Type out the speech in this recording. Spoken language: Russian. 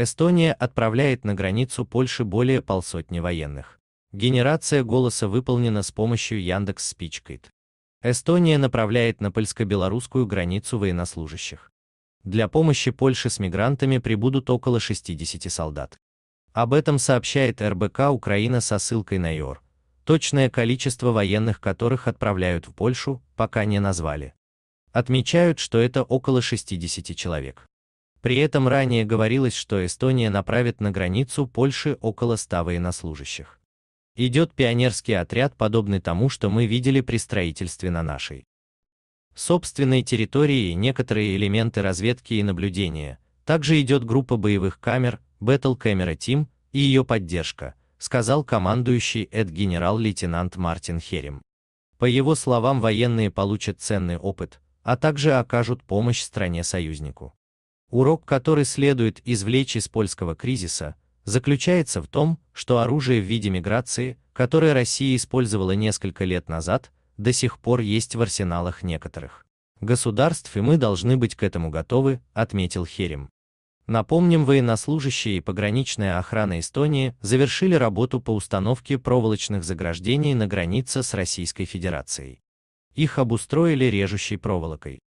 Эстония отправляет на границу Польши более полсотни военных. Генерация голоса выполнена с помощью Яндекс Спичкайт. Эстония направляет на польско-белорусскую границу военнослужащих. Для помощи Польше с мигрантами прибудут около 60 солдат. Об этом сообщает РБК Украина со ссылкой на ЙОР. Точное количество военных, которых отправляют в Польшу, пока не назвали. Отмечают, что это около 60 человек. При этом ранее говорилось, что Эстония направит на границу Польши около 100 военнослужащих. Идет пионерский отряд, подобный тому, что мы видели при строительстве на нашей собственной территории и некоторые элементы разведки и наблюдения. Также идет группа боевых камер, Battle Camera Team и ее поддержка, сказал командующий эд генерал-лейтенант Мартин Херем. По его словам, военные получат ценный опыт, а также окажут помощь стране-союзнику. Урок, который следует извлечь из польского кризиса, заключается в том, что оружие в виде миграции, которое Россия использовала несколько лет назад, до сих пор есть в арсеналах некоторых государств, и мы должны быть к этому готовы, отметил Херем. Напомним, военнослужащие и пограничная охрана Эстонии завершили работу по установке проволочных заграждений на границе с Российской Федерацией. Их обустроили режущей проволокой.